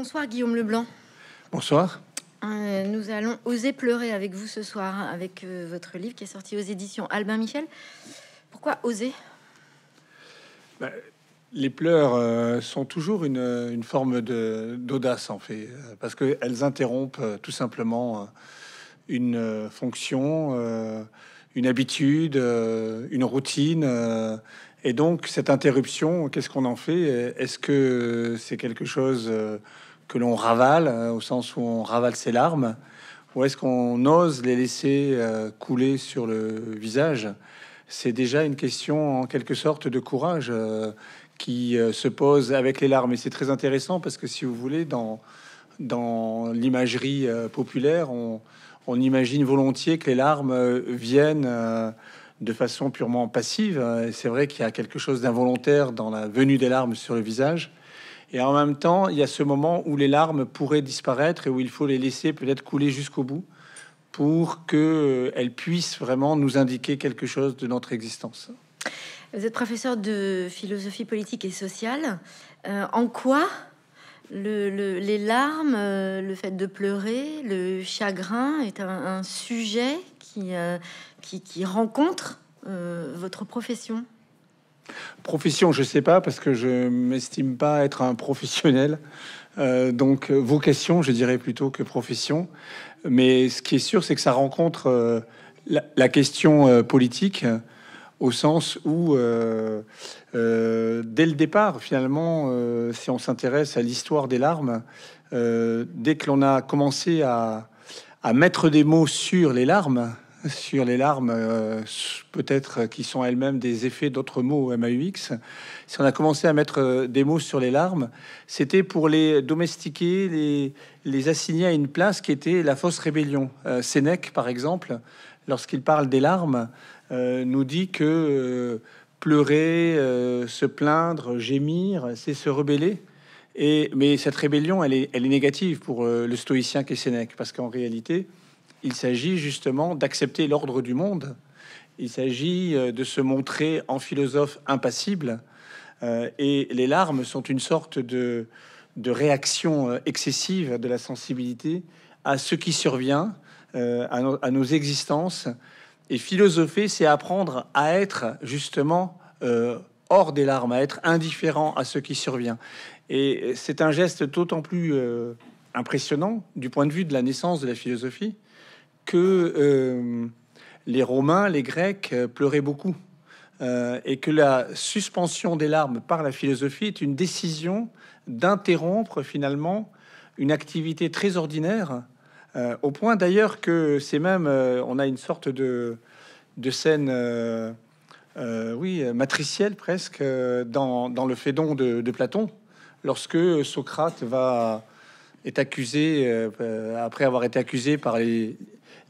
Bonsoir Guillaume Leblanc. Bonsoir. Euh, nous allons oser pleurer avec vous ce soir, hein, avec euh, votre livre qui est sorti aux éditions Albin Michel. Pourquoi oser ben, Les pleurs euh, sont toujours une forme d'audace en fait, parce qu'elles interrompent tout simplement une fonction, une habitude, une routine. et donc cette interruption, qu'est-ce qu'on en fait Est-ce que c'est quelque chose que l'on ravale, euh, au sens où on ravale ses larmes, ou est-ce qu'on ose les laisser euh, couler sur le visage C'est déjà une question en quelque sorte de courage euh, qui se pose avec les larmes. Et c'est très intéressant parce que si vous voulez, dans, dans l'imagerie populaire, on, on, imagine volontiers que les larmes viennent de façon purement passive. C'est vrai qu'il y a quelque chose d'involontaire dans la venue des larmes sur le visage. Et en même temps, il y a ce moment où les larmes pourraient disparaître et où il faut les laisser peut-être couler jusqu'au bout pour qu'elles puissent vraiment nous indiquer quelque chose de notre existence. Vous êtes professeur de philosophie politique et sociale. Euh, en quoi les larmes, euh, le fait de pleurer, le chagrin est un, sujet euh, qui, qui rencontre votre profession Profession, je ne sais pas, parce que je m'estime pas être un professionnel. Euh, donc, euh, vocation, je dirais plutôt que profession. Mais ce qui est sûr, c'est que ça rencontre euh, la, question politique au sens où, dès le départ, finalement, si on s'intéresse à l'histoire des larmes, dès que l'on a commencé à mettre des mots sur les larmes, sur les larmes, euh, peut-être euh, qui sont elles-mêmes des effets d'autres mots MAUX. Si on a commencé à mettre euh, des mots sur les larmes, c'était pour les domestiquer, les, assigner à une place qui était la fausse rébellion. Sénèque, par exemple, lorsqu'il parle des larmes, nous dit que pleurer, se plaindre, gémir, c'est se rebeller. mais cette rébellion, elle est, négative pour le stoïcien est Sénèque, parce qu'en réalité, il s'agit justement d'accepter l'ordre du monde. Il s'agit euh, de se montrer en philosophe impassible. Euh, et les larmes sont une sorte de, réaction euh, excessive de la sensibilité à ce qui survient, à, nos existences. Et philosopher, c'est apprendre à être justement hors des larmes, à être indifférent à ce qui survient. Et c'est un geste d'autant plus impressionnant du point de vue de la naissance de la philosophie, que euh, les Romains, les Grecs euh, pleuraient beaucoup euh, et que la suspension des larmes par la philosophie est une décision d'interrompre finalement une activité très ordinaire, au point d'ailleurs que c'est même, on a une sorte de, de scène, oui, matricielle presque, dans, dans le Fédon de Platon, lorsque Socrate va est accusé, euh, euh, après avoir été accusé par les,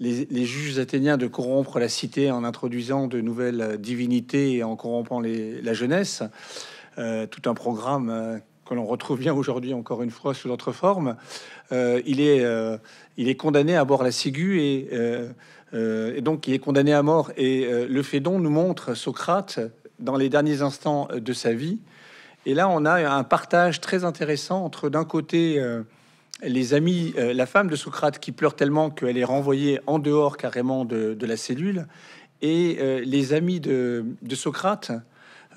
juges athéniens de corrompre la cité en introduisant de nouvelles divinités et en corrompant les, la jeunesse, euh, tout un programme que l'on retrouve bien aujourd'hui encore une fois sous d'autres formes, il, est, il est condamné à boire la ciguë et, et donc il est condamné à mort. Et le Fédon nous montre Socrate dans les derniers instants de sa vie. Et là, on a un partage très intéressant entre d'un côté les amis, euh, la femme de Socrate qui pleure tellement qu'elle est renvoyée en dehors carrément de, la cellule, et euh, les amis de, Socrate,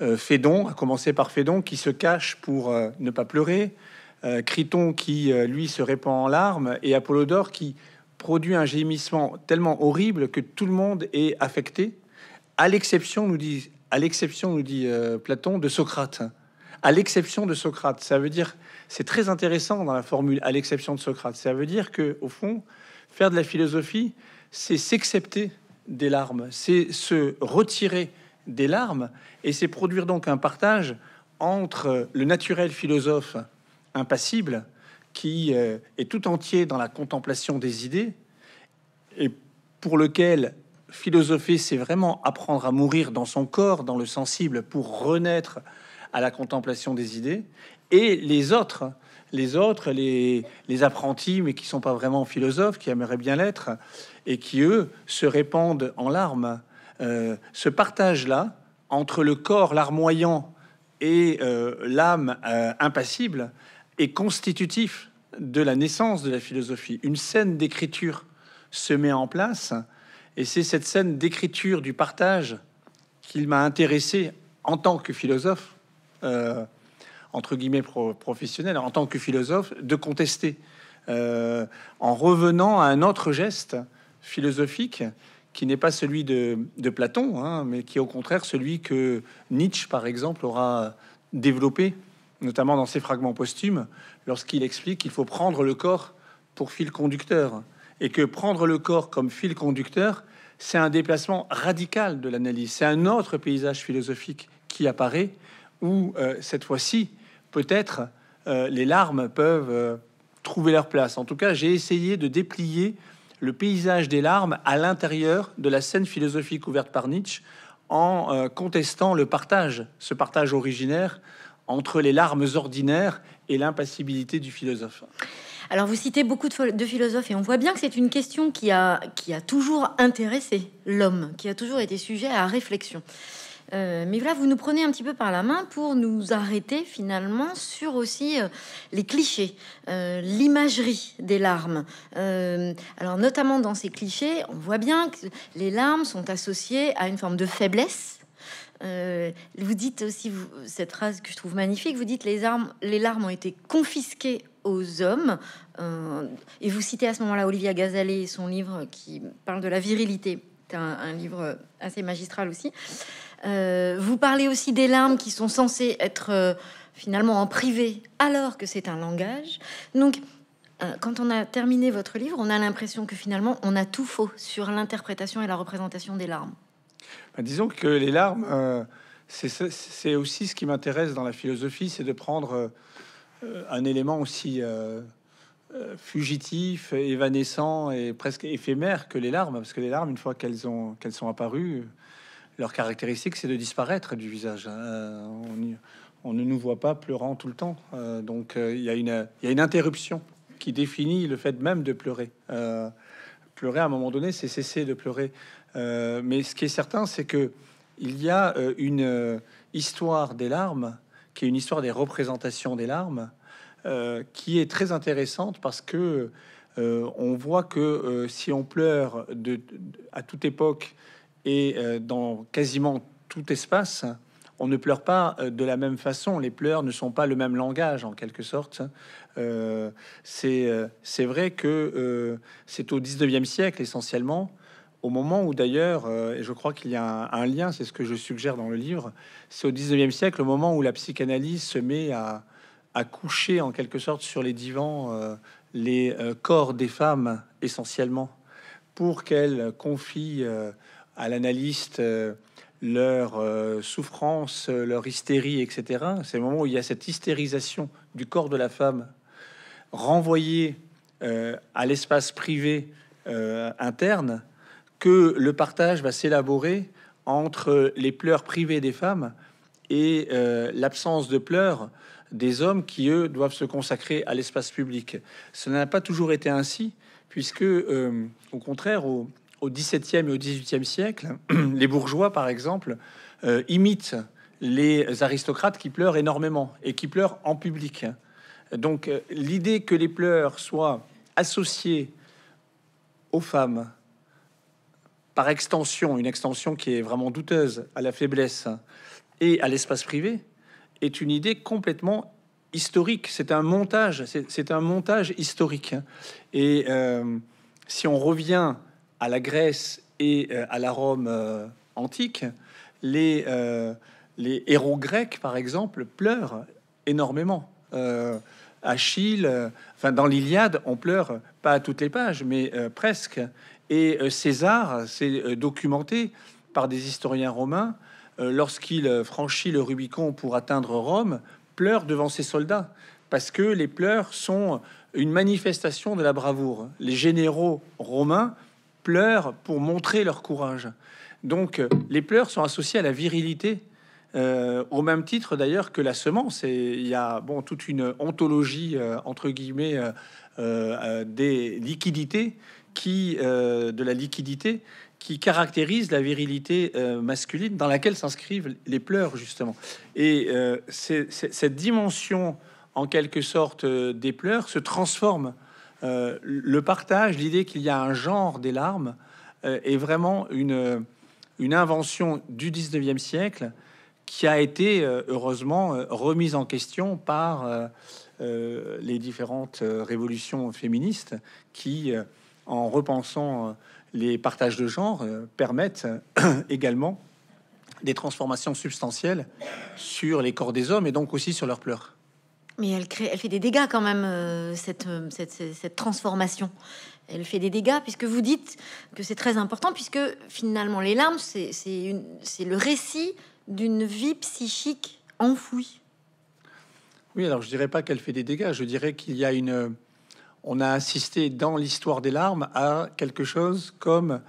euh, Phédon, Fédon, à commencer par Fédon, qui se cache pour ne pas pleurer, Criton qui, lui, se répand en larmes, et Apollodore qui produit un gémissement tellement horrible que tout le monde est affecté, à l'exception, nous dit, à l'exception, nous dit Platon, de Socrate. À l'exception de Socrate, ça veut dire c'est très intéressant dans la formule à l'exception de Socrate. Ça veut dire que, au fond, faire de la philosophie, c'est s'accepter des larmes, c'est se retirer des larmes, et c'est produire donc un partage entre le naturel philosophe impassible, qui euh, est tout entier dans la contemplation des idées, et pour lequel philosopher, c'est vraiment apprendre à mourir dans son corps, dans le sensible, pour renaître à la contemplation des idées, et les autres, les autres, les, apprentis, mais qui sont pas vraiment philosophes, qui aimeraient bien l'être, et qui, eux, se répandent en larmes. Euh, ce partage-là, entre le corps larmoyant et euh, l'âme euh, impassible, est constitutif de la naissance de la philosophie. Une scène d'écriture se met en place, et c'est cette scène d'écriture du partage qu'il m'a intéressé en tant que philosophe entre guillemets professionnels, en tant que philosophe, de contester euh, en revenant à un autre geste philosophique qui n'est pas celui de, Platon, hein, mais qui est au contraire celui que Nietzsche, par exemple, aura développé, notamment dans ses fragments posthumes, lorsqu'il explique qu'il faut prendre le corps pour fil conducteur, et que prendre le corps comme fil conducteur, c'est un déplacement radical de l'analyse, c'est un autre paysage philosophique qui apparaît, où euh, cette fois-ci, peut-être euh, les larmes peuvent euh, trouver leur place. En tout cas, j'ai essayé de déplier le paysage des larmes à l'intérieur de la scène philosophique ouverte par Nietzsche en euh, contestant le partage, ce partage originaire entre les larmes ordinaires et l'impassibilité du philosophe. Alors vous citez beaucoup de, philosophes et on voit bien que c'est une question qui a, qui a toujours intéressé l'homme, qui a toujours été sujet à réflexion. Euh, mais voilà, vous nous prenez un petit peu par la main pour nous arrêter finalement sur aussi euh, les clichés, euh, l'imagerie des larmes. alors notamment dans ces clichés, on voit bien que les larmes sont associées à une forme de faiblesse. vous dites aussi vous, cette phrase que je trouve magnifique, vous dites les, armes, les larmes ont été confisquées aux hommes. et vous citez à ce moment-là Olivia Gazalet, son livre qui parle de la virilité, c'est un, livre assez magistral aussi. Euh, vous parlez aussi des larmes qui sont censées être euh, finalement en privé, alors que c'est un langage. Donc, euh, quand on a terminé votre livre, on a l'impression que finalement, on a tout faux sur l'interprétation et la représentation des larmes. Ben, disons que les larmes, c'est aussi ce qui m'intéresse dans la philosophie, c'est de prendre un élément aussi fugitif, évanescent et presque éphémère que les larmes, parce que les larmes, une fois qu'elles sont apparues, leur caractéristique, c'est de disparaître du visage. Hein. Euh, on, ne nous voit pas pleurant tout le temps. Euh, donc, euh, il y, a une interruption qui définit le fait même de pleurer. pleurer, à un moment donné, c'est cesser de pleurer. mais ce qui est certain, c'est que il y a une histoire des larmes, qui est une histoire des représentations des larmes, qui est très intéressante parce que on voit que si on pleure de, à toute époque, et euh, dans quasiment tout espace, on ne pleure pas euh, de la même façon. Les pleurs ne sont pas le même langage, en quelque sorte. Euh, c'est euh, vrai que c'est au 19e siècle, essentiellement, au moment où d'ailleurs, et je crois qu'il y a un, lien, c'est ce que je suggère dans le livre, c'est au 19e siècle, au moment où la psychanalyse se met à, à coucher, en quelque sorte, sur les divans les corps des femmes, essentiellement, pour qu'elles confient à l'analyste euh, leur euh, souffrance, euh, leur hystérie, etc. C'est le moment où il y a cette hystérisation du corps de la femme renvoyée à l'espace privé interne que le partage va s'élaborer entre les pleurs privés des femmes et l'absence de pleurs des hommes qui, eux, doivent se consacrer à l'espace public. Ce n'a pas toujours été ainsi, puisque, au contraire, au, au XVIIe et au XVIIIe siècle, les bourgeois, par exemple, euh, imitent les aristocrates qui pleurent énormément et qui pleurent en public. Donc euh, l'idée que les pleurs soient associés aux femmes, par extension, une extension qui est vraiment douteuse à la faiblesse et à l'espace privé, est une idée complètement historique. C'est un montage, c'est un montage historique. Et euh, si on revient à la Grèce et euh, à la Rome euh, antique, euh, les, héros grecs, par exemple, pleurent énormément. Achille, enfin dans l'Iliade, on pleure pas à toutes les pages, mais presque. Et César, c'est documenté par des historiens romains, lorsqu'il franchit le Rubicon pour atteindre Rome, pleure devant ses soldats, parce que les pleurs sont une manifestation de la bravoure. Les généraux romains pleurent pour montrer leur courage. Donc euh, les pleurs sont associés à la virilité. Euh, au même titre d'ailleurs que la semence, et il y a bon toute une ontologie euh, entre guillemets des liquidités qui de la liquidité qui caractérise la virilité masculine dans laquelle s'inscrivent les pleurs justement. Et cette dimension en quelque sorte des pleurs se transforme euh, le partage, l'idée qu'il y a un genre des larmes, euh, est vraiment une, invention du 19e siècle qui a été euh, heureusement remise en question par les différentes révolutions féministes qui, en repensant les partages de genre, permettent également des transformations substantielles sur les corps des hommes et donc aussi sur leurs pleurs. Mais elle, crée, elle fait des dégâts quand même, euh, euh, cette, transformation. Elle fait des dégâts puisque vous dites que c'est très important, puisque finalement les larmes, c'est le récit d'une vie psychique enfouie. Oui, alors je dirais pas qu'elle fait des dégâts, je dirais qu'il y a une... On a assisté dans l'histoire des larmes à quelque chose comme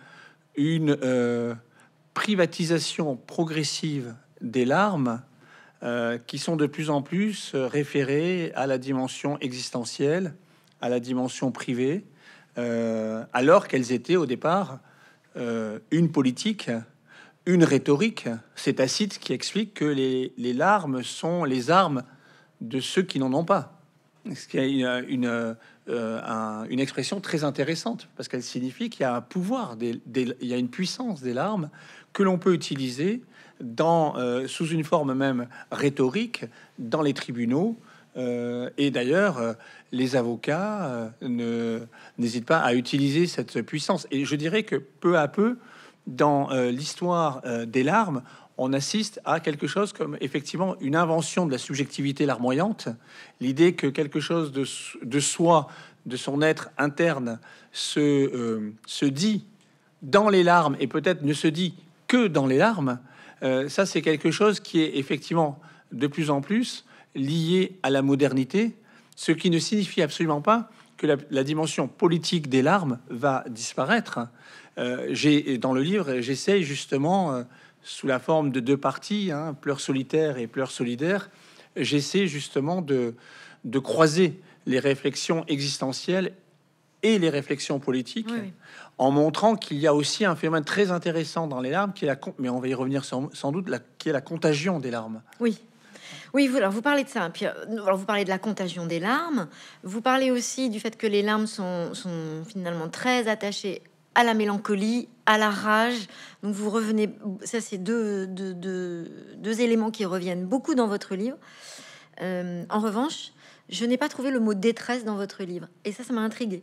une euh, privatisation progressive des larmes euh, qui sont de plus en plus euh, référés à la dimension existentielle, à la dimension privée, euh, alors qu'elles étaient au départ une politique, une rhétorique. C'est Tacite qui explique que les, larmes sont les armes de ceux qui n'en ont pas. Ce qui est une, expression très intéressante parce qu'elle signifie qu'il y a un pouvoir, il y a une puissance des larmes que l'on peut utiliser dans, euh, sous une forme même rhétorique dans les tribunaux. Euh, et d'ailleurs, euh, les avocats n'hésitent pas à utiliser cette puissance. Et je dirais que peu à peu, dans l'histoire des larmes, on assiste à quelque chose comme effectivement une invention de la subjectivité larmoyante, l'idée que quelque chose de, de soi, de son être interne, se, se dit dans les larmes et peut-être ne se dit que dans les larmes, euh, ça, c'est quelque chose qui est effectivement de plus en plus lié à la modernité, ce qui ne signifie absolument pas que la, dimension politique des larmes va disparaître. Euh, dans le livre, j'essaie justement, euh, sous la forme de deux parties, hein, pleurs solitaires et pleurs solidaires, j'essaie justement de, croiser les réflexions existentielles et les réflexions politiques en montrant qu'il y a aussi un phénomène très intéressant dans les larmes, qui est la, mais on va y revenir sans, doute, la, qui est la contagion des larmes. Oui. Oui, vous, alors vous parlez de ça. Hein, euh, vous parlez de la contagion des larmes. Vous parlez aussi du fait que les larmes sont, finalement très attachées à la mélancolie, à la rage. Donc vous revenez, ça c'est deux, deux, éléments qui reviennent beaucoup dans votre livre. Euh, en revanche, je n'ai pas trouvé le mot détresse dans votre livre. Et ça, ça m'a intrigué.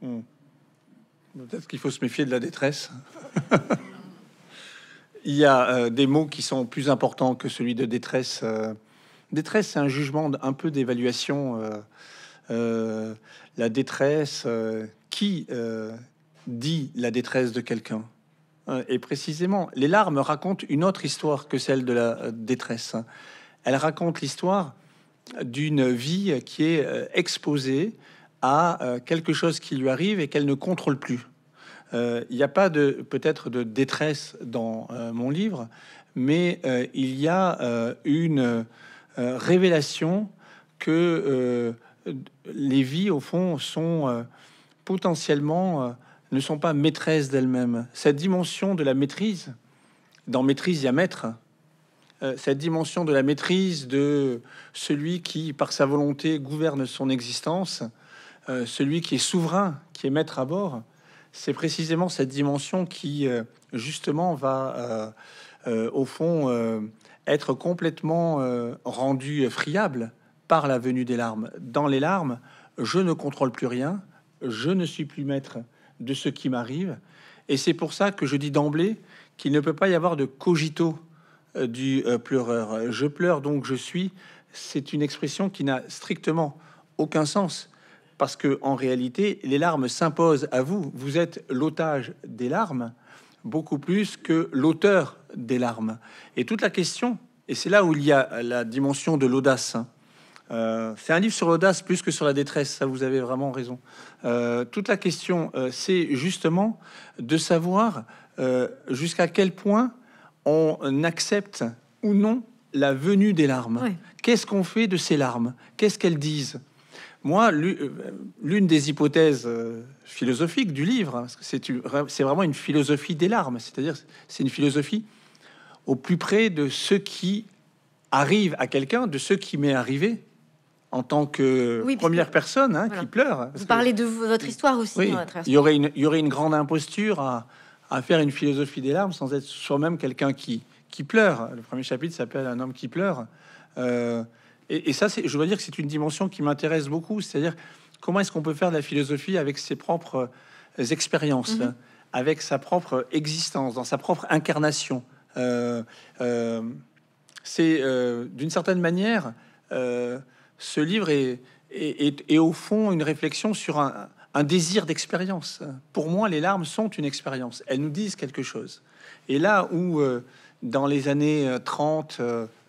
Hmm. Peut-être qu'il faut se méfier de la détresse. Il y a euh, des mots qui sont plus importants que celui de détresse. Euh, détresse, c'est un jugement, un peu d'évaluation. Euh, la détresse, qui dit la détresse de quelqu'un Et précisément, les larmes racontent une autre histoire que celle de la détresse. Elles racontent l'histoire d'une vie qui est exposée, à euh, quelque chose qui lui arrive et qu'elle ne contrôle plus. Euh, il n'y a pas de peut-être de détresse dans euh, mon livre, mais il y a une révélation que les vies au fond sont potentiellement ne sont pas maîtresses d'elles-mêmes. Cette dimension de la maîtrise, dans maîtrise, il y a maître. Cette dimension de la maîtrise de celui qui, par sa volonté, gouverne son existence, euh, celui qui est souverain, qui est maître à bord, c'est précisément cette dimension qui, euh, justement, va, euh, au fond, être complètement rendue friable par la venue des larmes. Dans les larmes, je ne contrôle plus rien, je ne suis plus maître de ce qui m'arrive. Et c'est pour ça que je dis d'emblée qu'il ne peut pas y avoir de cogito du pleureur. Je pleure donc je suis, c'est une expression qui n'a strictement aucun sens parce que en réalité, les larmes s'imposent à vous. Vous êtes l'otage des larmes beaucoup plus que l'auteur des larmes. Et toute la question, et c'est là où il y a la dimension de l'audace. Hein. Euh, c'est un livre sur l'audace plus que sur la détresse, ça vous avez vraiment raison. Euh, toute la question, euh, c'est justement de savoir jusqu'à quel point on accepte ou non la venue des larmes. Qu'est-ce qu'on fait de ces larmes Qu'est-ce qu'elles disent moi, euh, l'une des hypothèses euh, philosophiques du livre, hein, c'est vraiment une philosophie des larmes, c'est-à-dire c'est une philosophie au plus près de ce qui arrive à quelqu'un, de ce qui m'est arrivé en tant que première personne hein, qui pleure. Hein, Vous parlez de votre histoire aussi. Oui, il, y aurait une, y aurait une grande imposture à, faire une philosophie des larmes sans être soi-même quelqu'un qui, pleure. Le premier chapitre s'appelle Un homme qui pleure. Euh, et, ça, je dois dire que c'est une dimension qui m'intéresse beaucoup. C'est-à-dire, comment est-ce qu'on peut faire de la philosophie avec ses propres euh, expériences, mhm. avec sa propre existence, dans sa propre incarnation euh, euh, C'est d'une certaine manière, ce livre est, est, au fond une réflexion sur un, un désir d'expérience. Pour moi, les larmes sont une expérience. Elles nous disent quelque chose. Et là où, dans les années 30,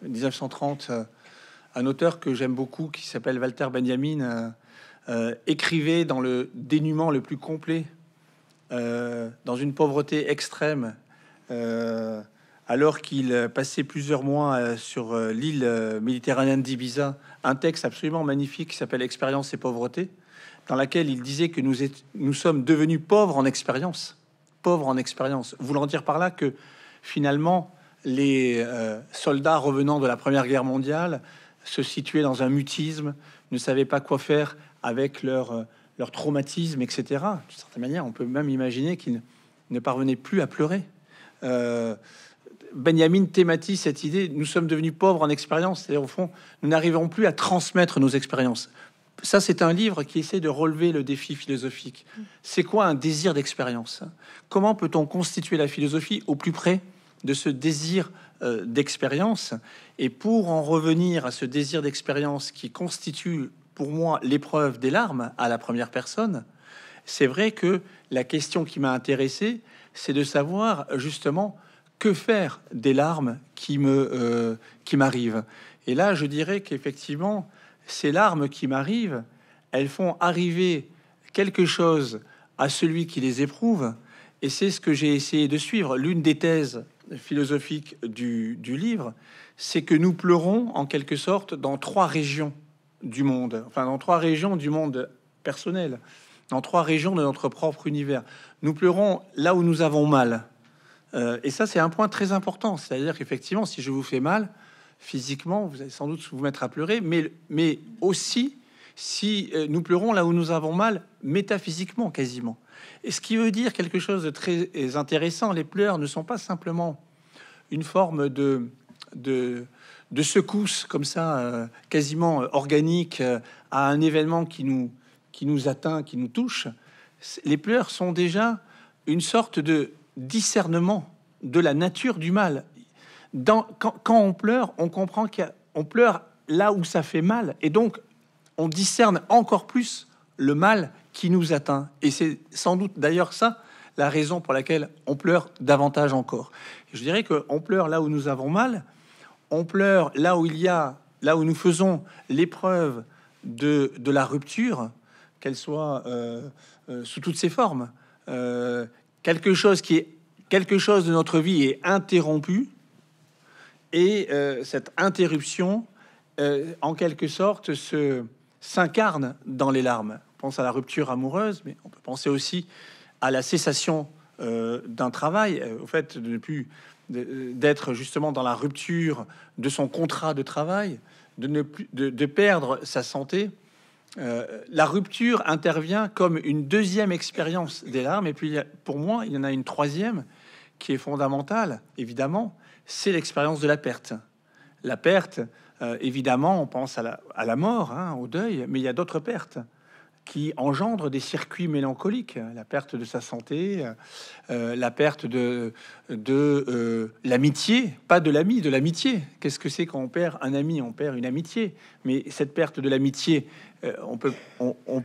1930, un auteur que j'aime beaucoup qui s'appelle Walter Benjamin euh, euh, écrivait dans le dénuement le plus complet, euh, dans une pauvreté extrême, alors qu'il passait plusieurs mois sur l'île méditerranéenne d'Ibiza, un texte absolument magnifique qui s'appelle Expérience et pauvreté, dans laquelle il disait que nous, sommes devenus pauvres en expérience. Pauvres en expérience. Voulant dire par là que finalement, les soldats revenant de la Première Guerre mondiale se situaient dans un mutisme, ne savaient pas quoi faire avec leur, euh, leur traumatisme, etc. D'une certaine manière, on peut même imaginer qu'ils ne parvenaient plus à pleurer. Euh, Benjamin thématise cette idée, nous sommes devenus pauvres en expérience, cest au fond, nous n'arriverons plus à transmettre nos expériences. Ça, c'est un livre qui essaie de relever le défi philosophique. Mm. C'est quoi un désir d'expérience Comment peut-on constituer la philosophie au plus près de ce désir euh, d'expérience. Et pour en revenir à ce désir d'expérience qui constitue pour moi l'épreuve des larmes à la première personne, c'est vrai que la question qui m'a intéressé, c'est de savoir justement que faire des larmes qui me euh, qui m'arrivent. Et là, je dirais qu'effectivement, ces larmes qui m'arrivent, elles font arriver quelque chose à celui qui les éprouve. Et c'est ce que j'ai essayé de suivre. L'une des thèses philosophique du, livre, c'est que nous pleurons en quelque sorte dans trois régions du monde, enfin dans trois régions du monde personnel, dans trois régions de notre propre univers. Nous pleurons là où nous avons mal. Euh, et ça, c'est un point très important. C'est-à-dire qu'effectivement, si je vous fais mal physiquement, vous allez sans doute vous mettre à pleurer, mais, mais aussi si euh, nous pleurons là où nous avons mal métaphysiquement quasiment. Et ce qui veut dire quelque chose de très intéressant, les pleurs ne sont pas simplement une forme de, de, secousse comme ça, euh, quasiment organique, euh, à un événement qui nous, atteint, qui nous touche. Les pleurs sont déjà une sorte de discernement de la nature du mal. quand on pleure, on comprend qu'on pleure là où ça fait mal, et donc on discerne encore plus le mal qui nous atteint. Et c'est sans doute d'ailleurs ça la raison pour laquelle on pleure davantage encore. Je dirais qu'on pleure là où nous avons mal, on pleure là où il y a, là où nous faisons l'épreuve de, de, la rupture, qu'elle soit euh, euh, sous toutes ses formes. Euh, quelque chose qui est quelque chose de notre vie est interrompu et cette interruption, en quelque sorte, se s'incarne dans les larmes pense à la rupture amoureuse, mais on peut penser aussi à la cessation euh, d'un travail, euh, au fait de ne plus d'être justement dans la rupture de son contrat de travail, de ne plus de, perdre sa santé. Euh, la rupture intervient comme une deuxième expérience des larmes, et puis pour moi, il y en a une troisième qui est fondamentale, évidemment, c'est l'expérience de la perte. La perte, évidemment, on pense à la, à la mort, hein, au deuil, mais il y a d'autres pertes qui engendre des circuits mélancoliques, la perte de sa santé, euh, la perte de, euh, l'amitié, pas de l'ami, de l'amitié. Qu'est-ce que c'est quand on perd un ami On perd une amitié. Mais cette perte de l'amitié, euh, on peut,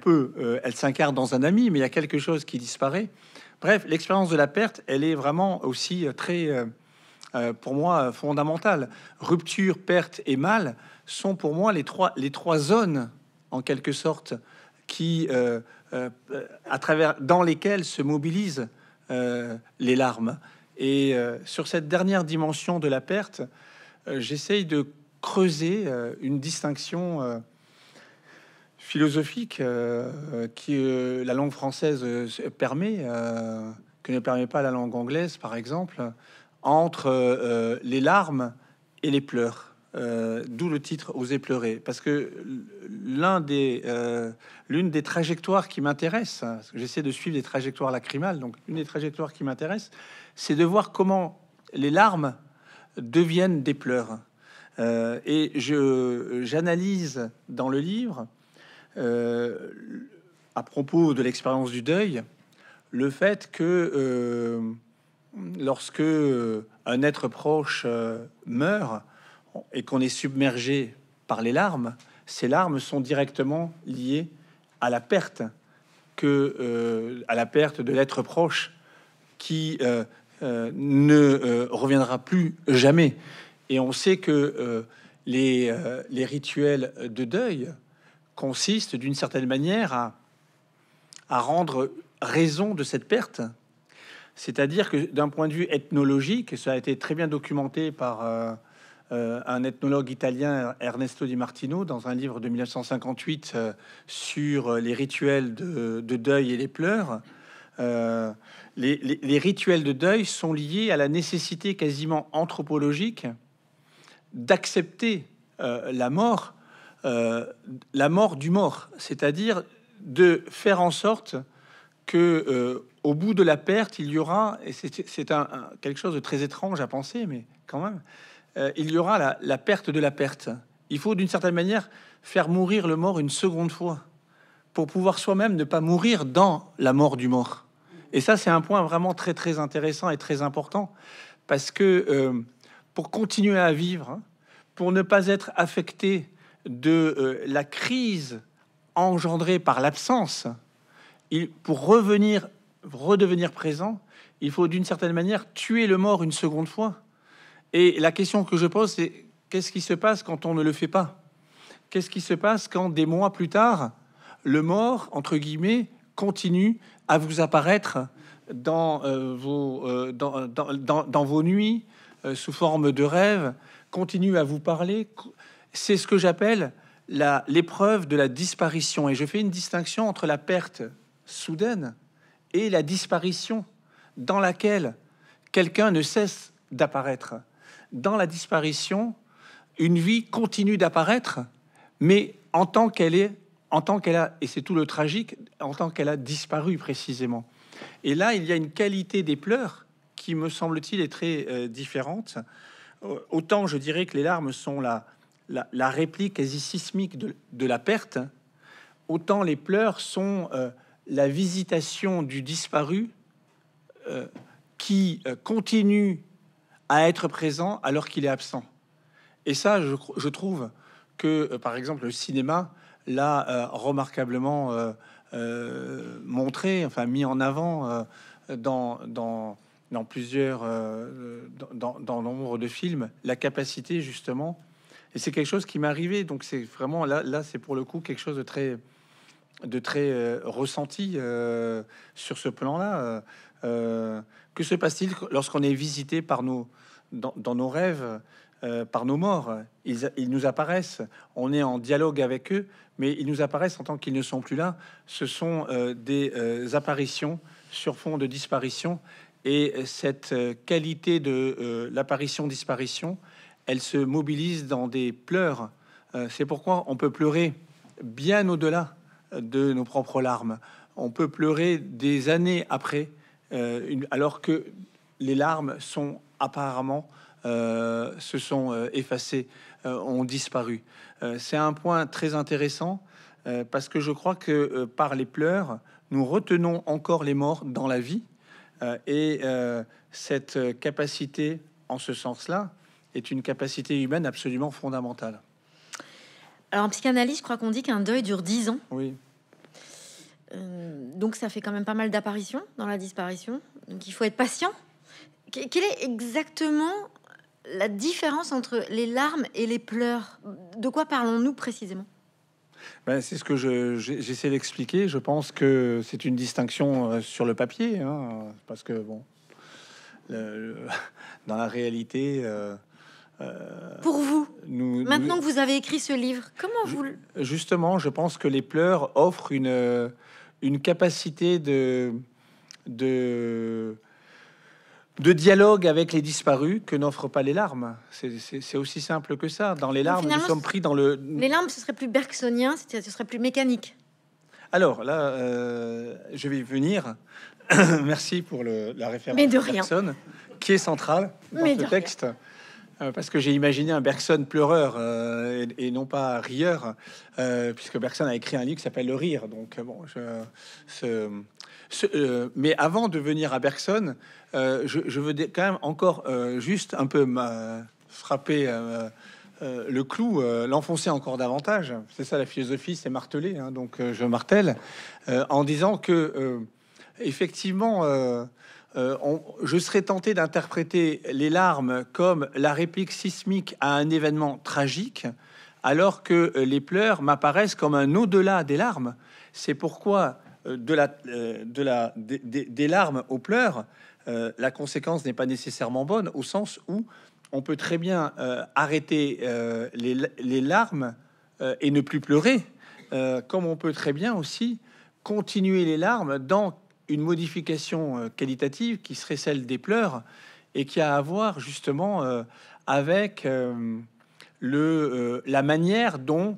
peut elle s'incarne dans un ami, mais il y a quelque chose qui disparaît. Bref, l'expérience de la perte, elle est vraiment aussi très, pour moi, fondamentale. Rupture, perte et mal sont pour moi les trois, les trois zones, en quelque sorte, qui, euh, euh, à travers, dans lesquels se mobilisent euh, les larmes. Et sur cette dernière dimension de la perte, j'essaye de creuser une distinction philosophique qui la langue française permet, que ne permet pas la langue anglaise, par exemple, entre les larmes et les pleurs. Euh, d'où le titre Oser pleurer, parce que des, euh, l'une des trajectoires qui m'intéresse, hein, j'essaie de suivre des trajectoires lacrymales, donc une des trajectoires qui m'intéresse, c'est de voir comment les larmes deviennent des pleurs. Euh, et j'analyse dans le livre, à propos de l'expérience du deuil, le fait que lorsque un être proche meurt, et qu'on est submergé par les larmes, ces larmes sont directement liées à la perte que euh, à la perte de l'être proche qui euh, euh, ne reviendra plus jamais. Et on sait que les, rituels de deuil consistent d'une certaine manière à, à rendre raison de cette perte. C'est-à-dire que d'un point de vue ethnologique, ça a été très bien documenté par euh, un ethnologue italien, Ernesto Di Martino, dans un livre de 1958 euh, sur euh, les rituels de, deuil et les pleurs. Les, rituels de deuil sont liés à la nécessité quasiment anthropologique d'accepter la mort, la mort du mort, c'est-à-dire de faire en sorte que au bout de la perte, il y aura, et c'est quelque chose de très étrange à penser, mais quand même, euh, il y aura la, perte de la perte. Il faut d'une certaine manière faire mourir le mort une seconde fois pour pouvoir soi-même ne pas mourir dans la mort du mort. Et ça, c'est un point vraiment très très intéressant et très important parce que euh, pour continuer à vivre, hein, pour ne pas être affecté de euh, la crise engendrée par l'absence, pour revenir, redevenir présent, il faut d'une certaine manière tuer le mort une seconde fois et la question que je pose, c'est qu'est-ce qui se passe quand on ne le fait pas Qu'est-ce qui se passe quand des mois plus tard, le mort, entre guillemets, continue à vous apparaître dans, euh, vos, euh, dans, vos nuits, euh, sous forme de rêve, continue à vous parler C'est ce que j'appelle l'épreuve de la disparition. Et je fais une distinction entre la perte soudaine et la disparition dans laquelle quelqu'un ne cesse d'apparaître dans la disparition, une vie continue d'apparaître, mais en tant qu'elle est, en tant qu'elle a, et c'est tout le tragique, en tant qu'elle a disparu précisément. Et là, il y a une qualité des pleurs qui, me semble-t-il, est très euh, différente. Autant je dirais que les larmes sont la, la, réplique quasi sismique de, la perte, autant les pleurs sont euh, la visitation du disparu euh, qui continue à être présent alors qu'il est absent. Et ça, je, trouve que, euh, par exemple, le cinéma l'a euh, remarquablement euh, montré, enfin mis en avant dans, dans, dans, plusieurs, dans, dans nombre de films, la capacité justement. Et c'est quelque chose qui m'est arrivé, donc c'est vraiment là, là c'est pour le coup quelque chose de très, de très ressenti sur ce plan-là. que se passe-t-il lorsqu'on est visité par nos, dans, nos rêves, euh, par nos morts. Ils, nous apparaissent, on est en dialogue avec eux, mais ils nous apparaissent en tant qu'ils ne sont plus là. Ce sont euh, des euh, apparitions sur fond de disparition. Et cette qualité de l'apparition-disparition, elle se mobilise dans des pleurs. C'est pourquoi on peut pleurer bien au-delà de nos propres larmes. On peut pleurer des années après, alors que les larmes sont apparemment euh, se sont euh, effacées, euh, ont disparu. c'est un point très intéressant parce que je crois que par les pleurs, nous retenons encore les morts dans la vie et cette capacité, en ce sens-là, est une capacité humaine absolument fondamentale. Alors en psychanalyse, je crois qu'on dit qu'un deuil dure dix ans. Oui. donc ça fait quand même pas mal d'apparitions dans la disparition. Donc il faut être patient. Quelle est exactement la différence entre les larmes et les pleurs De quoi parlons-nous précisément ben, c'est ce que j'essaie d'expliquer. Je pense que c'est une distinction euh, sur le papier, hein, parce que bon, dans la réalité. Euh, euh, Pour vous, nous, maintenant que vous avez écrit ce livre, comment vous Justement, je pense que les pleurs offrent une, une capacité de, de de dialogue avec les disparus que n'offrent pas les larmes. C'est aussi simple que ça. Dans les larmes, nous sommes pris dans le... Les larmes, ce serait plus bergsonien, ce serait plus mécanique. Alors là, euh, je vais venir. Merci pour la référence Mais de Bergson, qui est centrale dans ce texte. Euh, parce que j'ai imaginé un Bergson pleureur euh, et, non pas rieur, puisque Bergson a écrit un livre qui s'appelle Le Rire. Donc, bon, je, euh, mais avant de venir à Bergson, euh, je, veux quand même encore euh, juste un peu frapper le clou, l'enfoncer encore davantage. C'est ça la philosophie, c'est marteler. Hein, donc je martèle en disant que effectivement. je serais tenté d'interpréter les larmes comme la réplique sismique à un événement tragique, alors que les pleurs m'apparaissent comme un au-delà des larmes. C'est pourquoi euh, de la, euh, de la, des larmes aux pleurs, euh, la conséquence n'est pas nécessairement bonne, au sens où on peut très bien arrêter les, les, larmes et ne plus pleurer, comme on peut très bien aussi continuer les larmes dans une modification qualitative qui serait celle des pleurs et qui a à voir justement avec le, la manière dont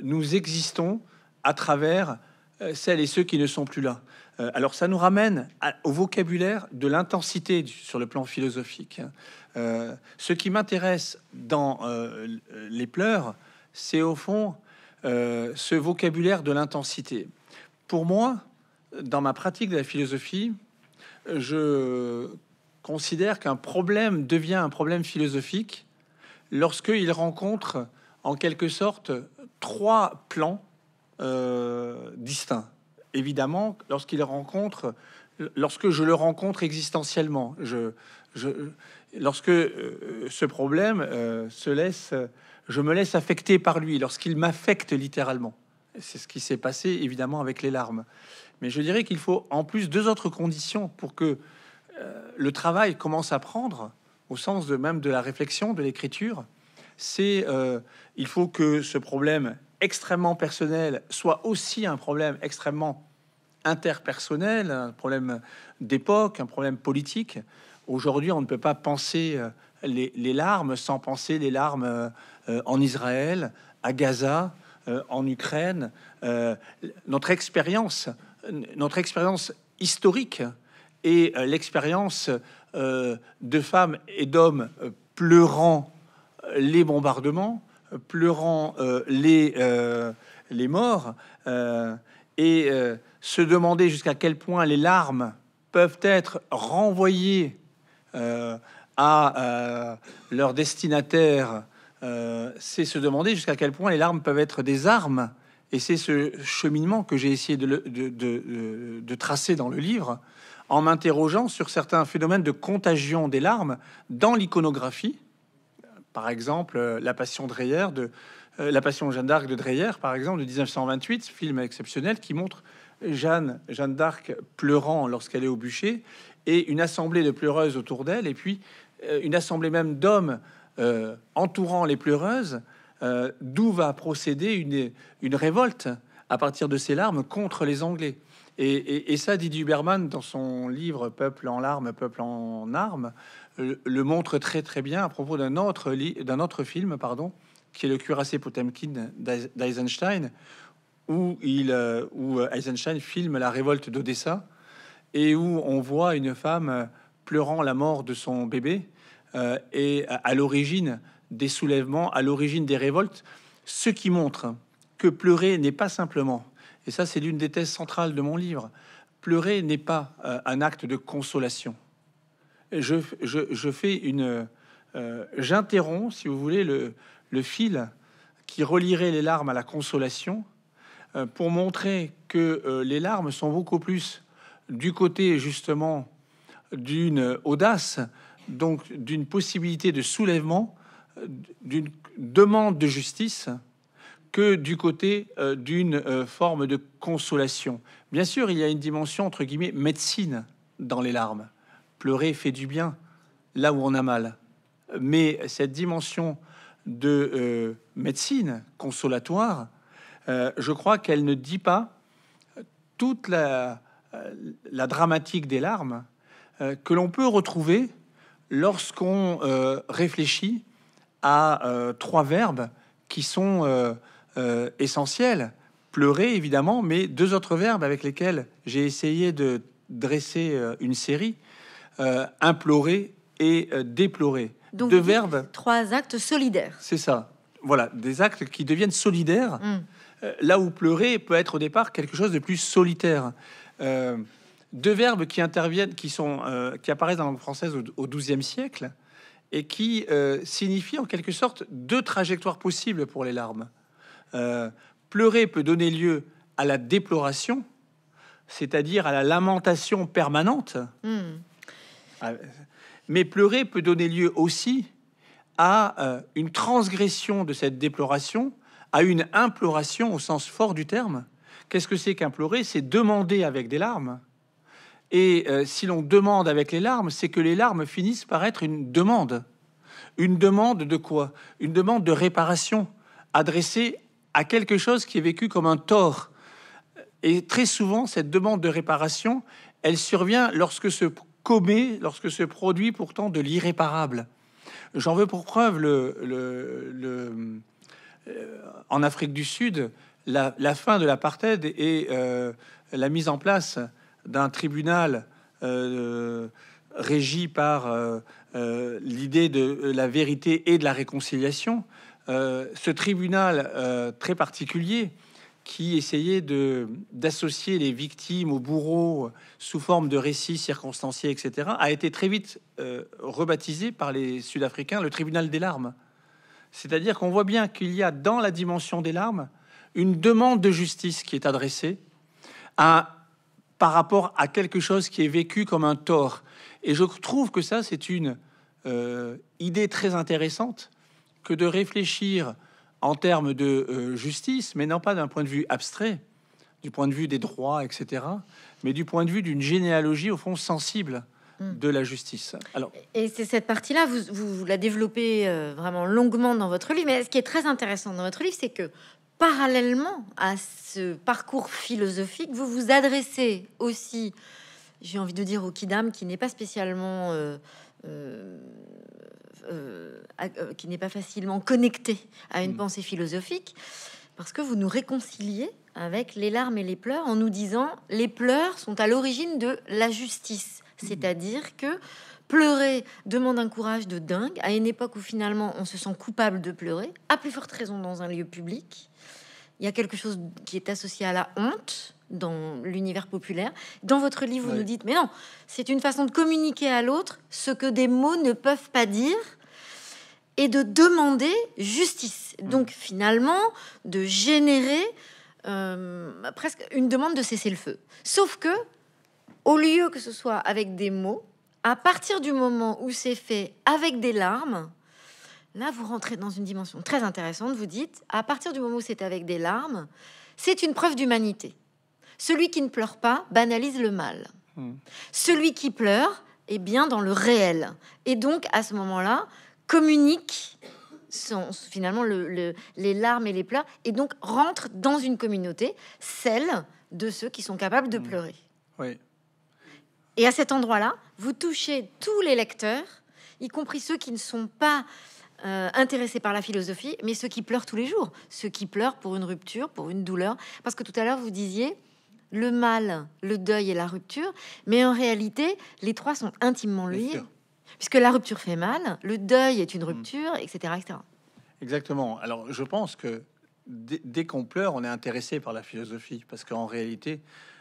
nous existons à travers euh, celles et ceux qui ne sont plus là. Euh, alors ça nous ramène au vocabulaire de l'intensité sur le plan philosophique. Euh, ce qui m'intéresse dans les pleurs, c'est au fond ce vocabulaire de l'intensité. Pour moi, dans ma pratique de la philosophie, je considère qu'un problème devient un problème philosophique lorsqu'il rencontre en quelque sorte trois plans euh, distinct. Évidemment, lorsqu'il rencontre, lorsque je le rencontre existentiellement, je, je lorsque euh, ce problème euh, se laisse, je me laisse affecter par lui, lorsqu'il m'affecte littéralement. C'est ce qui s'est passé évidemment avec les larmes. Mais je dirais qu'il faut en plus deux autres conditions pour que le travail commence à prendre, au sens de même de la réflexion, de l'écriture. C'est il faut que ce problème extrêmement personnel soit aussi un problème extrêmement interpersonnel, un problème d'époque, un problème politique. Aujourd'hui, on ne peut pas penser euh, les, larmes sans penser les larmes euh, euh, en Israël, à Gaza, en Ukraine. Notre expérience, notre expérience historique et l'expérience de femmes et d'hommes pleurant les bombardements pleurant euh, euh, les, morts euh, et se demander jusqu'à quel point les larmes peuvent être renvoyées à leur destinataire, c'est se demander jusqu'à quel point les larmes peuvent être des armes et c'est ce cheminement que j'ai essayé de, tracer dans le livre en m'interrogeant sur certains phénomènes de contagion des larmes dans l'iconographie par exemple, euh, La Passion de Dreyer de euh, La Passion Jeanne d'Arc de Dreyer, par exemple, de 1928, film exceptionnel qui montre Jeanne, Jeanne d'Arc pleurant lorsqu'elle est au bûcher et une assemblée de pleureuses autour d'elle, et puis euh, une assemblée même d'hommes entourant les pleureuses, d'où va procéder une, révolte à partir de ces larmes contre les Anglais. Et, ça, dit Huberman, dans son livre Peuple en larmes, peuple en armes, le montre très très bien à propos d'un autre, autre film, pardon, qui est le cuirassé Potemkin d'Eisenstein, où, euh, où euh, Eisenstein filme la révolte d'Odessa et où on voit une femme pleurant la mort de son bébé euh, et à l'origine des soulèvements, à l'origine des révoltes, ce qui montre que pleurer n'est pas simplement, et ça c'est l'une des thèses centrales de mon livre, pleurer n'est pas un acte de consolation je, fais une. Euh, j'interromps, si vous voulez, le, fil qui relierait les larmes à la consolation euh, pour montrer que euh, les larmes sont beaucoup plus du côté, justement, d'une audace, donc d'une possibilité de soulèvement, d'une demande de justice que du côté d'une forme de consolation. Bien sûr, il y a une dimension entre guillemets médecine dans les larmes pleurer fait du bien là où on a mal. Mais cette dimension de euh, médecine consolatoire, euh, je crois qu'elle ne dit pas euh, toute la, dramatique des larmes que l'on peut retrouver lorsqu'on réfléchit à trois verbes qui sont essentiels. Pleurer, évidemment, mais deux autres verbes avec lesquels j'ai essayé de dresser une série euh, implorer et euh, déplorer. Donc, deux verbes. Trois actes solidaires. C'est ça. Voilà, des actes qui deviennent solidaires. Mm. Euh, là où pleurer peut être au départ quelque chose de plus solitaire. deux verbes qui interviennent, qui sont, qui apparaissent dans la langue française au XIIe siècle et qui signifient en quelque sorte deux trajectoires possibles pour les larmes. pleurer peut donner lieu à la déploration, c'est-à-dire à la lamentation permanente. Mm. Mais pleurer peut donner lieu aussi à euh, une transgression de cette déploration, à une imploration au sens fort du terme. Qu'est-ce que c'est qu'implorer C'est demander avec des larmes. Et euh, si l'on demande avec les larmes, c'est que les larmes finissent par être une demande. Une demande de quoi Une demande de réparation adressée à quelque chose qui est vécu comme un tort. Et très souvent, cette demande de réparation, elle survient lorsque ce commet lorsque se produit pourtant de l'irréparable. J'en veux pour preuve le, euh, en Afrique du Sud la, fin de l'apartheid et euh, la mise en place d'un tribunal euh, régi par l'idée de la vérité et de la réconciliation. ce tribunal très particulier qui essayait de d'associer les victimes aux bourreaux sous forme de récits circonstanciés, etc., a été très vite euh, rebaptisé par les Sud-Africains le tribunal des larmes. C'est-à-dire qu'on voit bien qu'il y a dans la dimension des larmes une demande de justice qui est adressée à, par rapport à quelque chose qui est vécu comme un tort. Et je trouve que ça, c'est une euh, idée très intéressante que de réfléchir en termes de euh, justice, mais non pas d'un point de vue abstrait, du point de vue des droits, etc., mais du point de vue d'une généalogie, au fond, sensible hmm. de la justice. Alors, et c'est cette partie-là, vous, vous, la développez euh, vraiment longuement dans votre livre. Mais ce qui est très intéressant dans votre livre, c'est que parallèlement à ce parcours philosophique, vous vous adressez aussi, j'ai envie de dire, au Kidam, qui n'est pas spécialement euh, euh, euh, qui n'est pas facilement connecté à une mm. pensée philosophique, parce que vous nous réconciliez avec les larmes et les pleurs en nous disant les pleurs sont à l'origine de la justice, mm. c'est-à-dire que pleurer demande un courage de dingue à une époque où finalement on se sent coupable de pleurer, à plus forte raison dans un lieu public. Il y a quelque chose qui est associé à la honte dans l'univers populaire. Dans votre livre, vous nous dites, mais non, c'est une façon de communiquer à l'autre ce que des mots ne peuvent pas dire et de demander justice. Donc mm. finalement, de générer euh, presque une demande de cesser le feu. Sauf que, au lieu que ce soit avec des mots, à partir du moment où c'est fait avec des larmes, là vous rentrez dans une dimension très intéressante. Vous dites, à partir du moment où c'est avec des larmes, c'est une preuve d'humanité. Celui qui ne pleure pas banalise le mal. Mm. Celui qui pleure est bien dans le réel. Et donc à ce moment-là, communique sont finalement les larmes et les pleurs, et donc rentre dans une communauté, celle de ceux qui sont capables de mm. pleurer. Oui. Et à cet endroit-là, vous touchez tous les lecteurs, y compris ceux qui ne sont pas euh, intéressés par la philosophie, mais ceux qui pleurent tous les jours, ceux qui pleurent pour une rupture, pour une douleur, parce que tout à l'heure vous disiez le mal, le deuil et la rupture, mais en réalité, les trois sont intimement liés puisque la rupture fait mal, le deuil est une hmm. rupture, etc., Exactement. Alors, je pense que dès, qu'on pleure, on est intéressé par la philosophie, parce qu'en réalité,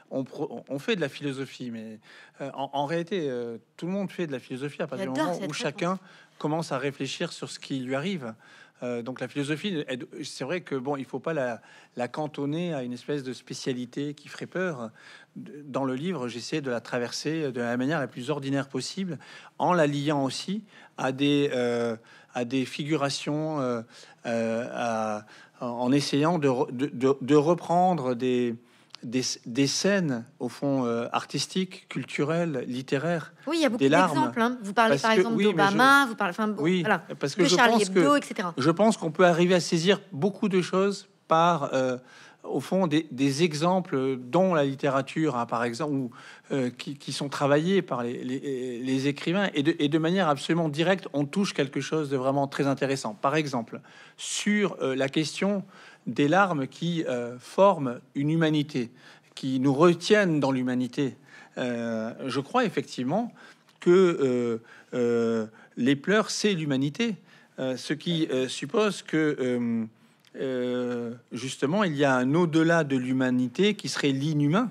on, on, fait de la philosophie, mais euh, en, réalité, euh, tout le monde fait de la philosophie à partir du moment où chacun commence à réfléchir sur ce qui lui arrive. Euh, donc la philosophie, c'est vrai que bon, il faut pas la, la, cantonner à une espèce de spécialité qui ferait peur. Dans le livre, j'essaie de la traverser de la manière la plus ordinaire possible, en la liant aussi à des euh, à des figurations, euh, en essayant de reprendre des des, scènes, au fond, euh, artistiques, culturelles, littéraires. Oui, il y a beaucoup d'exemples. Hein. Vous parlez par exemple d'Obama, vous parlez. Enfin, voilà, Hebdo, etc. je pense qu'on peut arriver à saisir beaucoup de choses par. Euh, au fond, des, exemples dont la littérature, hein, par exemple, ou, euh, qui, sont travaillés par les, écrivains, et et de, manière absolument directe, on touche quelque chose de vraiment très intéressant. Par exemple, sur la question des larmes qui euh, forment une humanité, qui nous retiennent dans l'humanité. Euh, je crois effectivement que euh, les pleurs, c'est l'humanité, ce qui suppose que justement, il y a un au-delà de l'humanité qui serait l'inhumain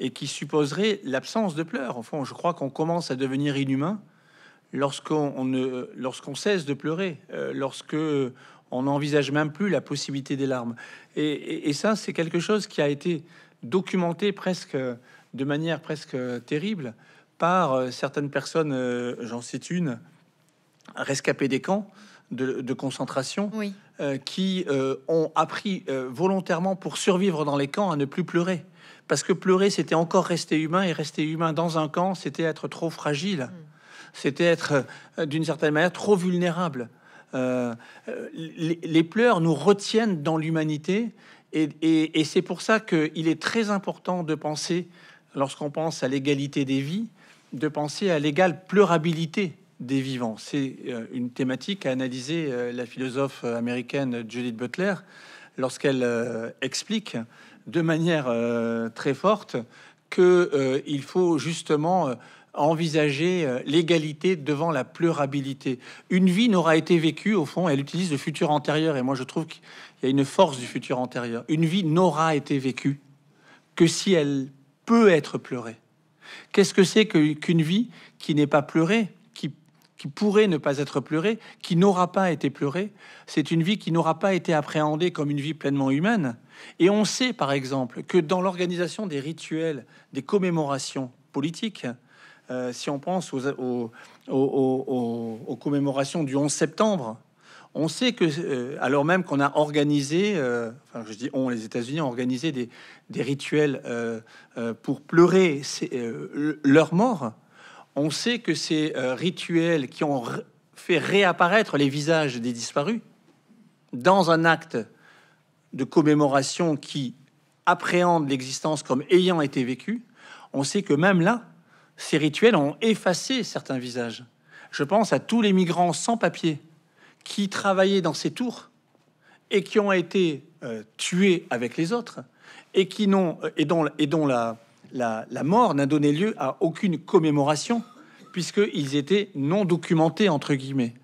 et qui supposerait l'absence de pleurs. Enfin, je crois qu'on commence à devenir inhumain lorsqu'on cesse de pleurer, lorsque on n'envisage même plus la possibilité des larmes. Et, ça, c'est quelque chose qui a été documenté presque de manière presque terrible par euh, certaines personnes, euh, j'en cite une, rescapées des camps de, concentration, euh, qui ont appris volontairement pour survivre dans les camps à ne plus pleurer. Parce que pleurer, c'était encore rester humain, et rester humain dans un camp, c'était être trop fragile, mm. c'était être d'une certaine manière trop vulnérable. Euh, les, pleurs nous retiennent dans l'humanité. Et, et c'est pour ça qu'il est très important de penser, lorsqu'on pense à l'égalité des vies, de penser à l'égale pleurabilité des vivants. C'est euh, une thématique à analyser euh, la philosophe américaine Judith Butler lorsqu'elle explique de manière très forte que il faut justement envisager euh, l'égalité devant la pleurabilité. Une vie n'aura été vécue, au fond, elle utilise le futur antérieur, et moi je trouve qu'il y a une force du futur antérieur. Une vie n'aura été vécue que si elle peut être pleurée. Qu'est-ce que c'est qu'une vie qui n'est pas pleurée, qui, qui pourrait ne pas être pleurée, qui n'aura pas été pleurée C'est une vie qui n'aura pas été appréhendée comme une vie pleinement humaine. Et on sait, par exemple, que dans l'organisation des rituels, des commémorations politiques, euh, si on pense aux, commémorations du 11 septembre, on sait que, euh, alors même qu'on a organisé, euh, enfin je dis on, les États-Unis ont organisé des, rituels pour pleurer leur mort, on sait que ces rituels qui ont fait réapparaître les visages des disparus dans un acte de commémoration qui appréhende l'existence comme ayant été vécue, on sait que même là, ces rituels ont effacé certains visages. Je pense à tous les migrants sans papier qui travaillaient dans ces tours et qui ont été euh, tués avec les autres et qui n'ont euh, et dont, et dont la, la, mort n'a donné lieu à aucune commémoration puisqu'ils étaient non documentés entre guillemets.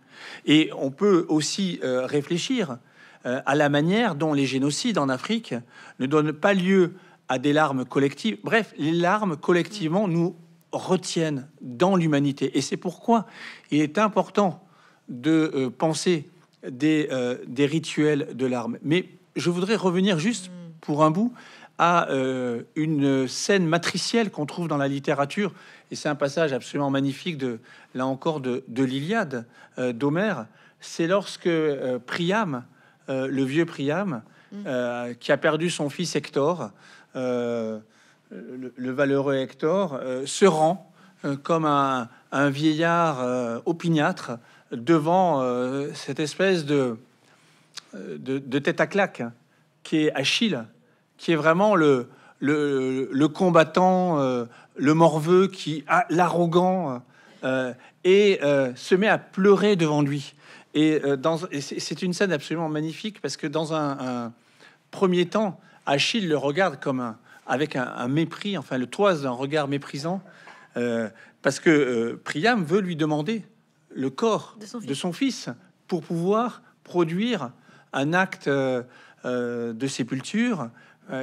Et on peut aussi euh, réfléchir à la manière dont les génocides en Afrique ne donnent pas lieu à des larmes collectives. Bref, les larmes collectivement nous retiennent dans l'humanité. Et c'est pourquoi il est important de euh, penser des, euh, des, rituels de l'arme. Mais je voudrais revenir juste mm. pour un bout à euh, une scène matricielle qu'on trouve dans la littérature, et c'est un passage absolument magnifique de là encore de, de l'Iliade d'Homère. C'est lorsque Priam, le vieux Priam, mm. qui a perdu son fils Hector, le, valeureux Hector euh, se rend euh, comme un, vieillard euh, opiniâtre devant cette espèce de, de, tête à claque hein, qui est Achille, qui est vraiment le, le, combattant, le morveux, qui a l'arrogant et se met à pleurer devant lui. Et, c'est une scène absolument magnifique parce que dans un premier temps, Achille le regarde comme un, avec un, mépris, enfin le toise d'un regard méprisant, euh, parce que euh, Priam veut lui demander le corps de son fils, pour pouvoir produire un acte euh, de sépulture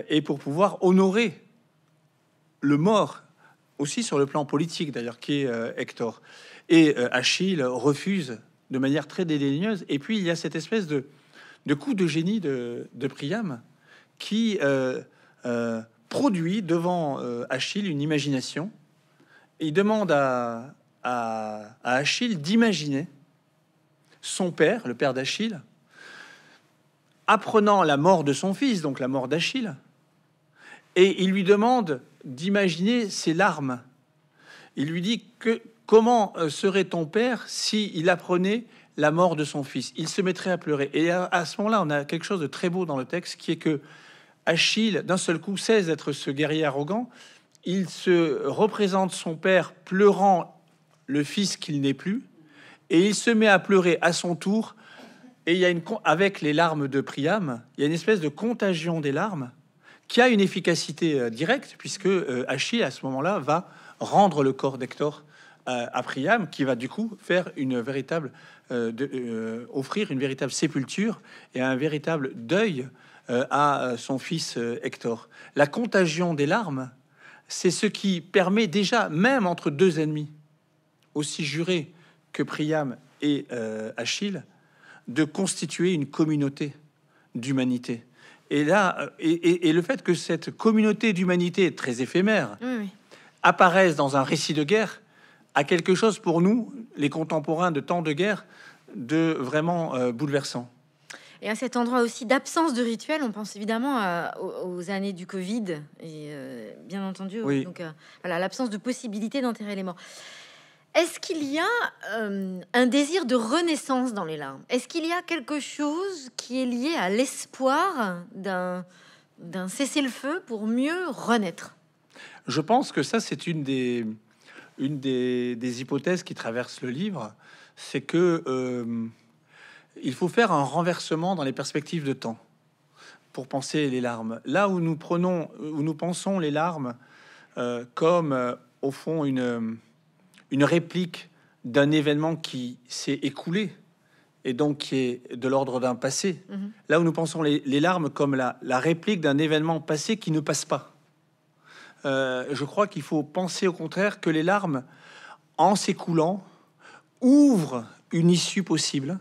et pour pouvoir honorer le mort, aussi sur le plan politique d'ailleurs, qui est Hector. Et Achille refuse de manière très dédaigneuse. Et puis il y a cette espèce de, coup de génie de, Priam qui produit devant euh, Achille une imagination. il demande à, Achille d'imaginer son père, le père d'Achille, apprenant la mort de son fils, donc la mort d'Achille, et il lui demande d'imaginer ses larmes. Il lui dit que comment euh, serait ton père s'il il apprenait la mort de son fils Il se mettrait à pleurer. Et à ce moment-là, on a quelque chose de très beau dans le texte qui est que Achille, d'un seul coup, cesse d'être ce guerrier arrogant. Il se représente son père pleurant le fils qu'il n'est plus, et il se met à pleurer à son tour. Et il y a une avec les larmes de Priam, il y a une espèce de contagion des larmes qui a une efficacité euh, directe puisque euh, Achille à ce moment-là va rendre le corps d'Hector euh, à Priam, qui va du coup faire offrir une véritable sépulture et un véritable deuil euh, à euh, son fils euh, Hector. La contagion des larmes, c'est ce qui permet déjà, même entre deux ennemis, aussi jurés que Priam et Achille, de constituer une communauté d'humanité. Et là, et, le fait que cette communauté d'humanité très éphémère oui, apparaisse dans un récit de guerre a quelque chose pour nous, les contemporains de temps de guerre, de vraiment bouleversant. Et à cet endroit aussi d'absence de rituel, on pense évidemment euh, aux, années du Covid et euh, bien entendu donc euh, l'absence de possibilité d'enterrer les morts. Est-ce qu'il y a un désir de renaissance dans les larmes Est-ce qu'il y a quelque chose qui est lié à l'espoir d'un cessez-le-feu pour mieux renaître Je pense que ça c'est une des une des, des, hypothèses qui traverse le livre, c'est que il faut faire un renversement dans les perspectives de temps pour penser les larmes. Là où nous prenons, où nous pensons les larmes euh, comme euh, au fond une, réplique d'un événement qui s'est écoulé et donc qui est de l'ordre d'un passé. Mhm. Là où nous pensons les, larmes comme la, réplique d'un événement passé qui ne passe pas. Euh, je crois qu'il faut penser au contraire que les larmes, en s'écoulant, ouvrent une issue possible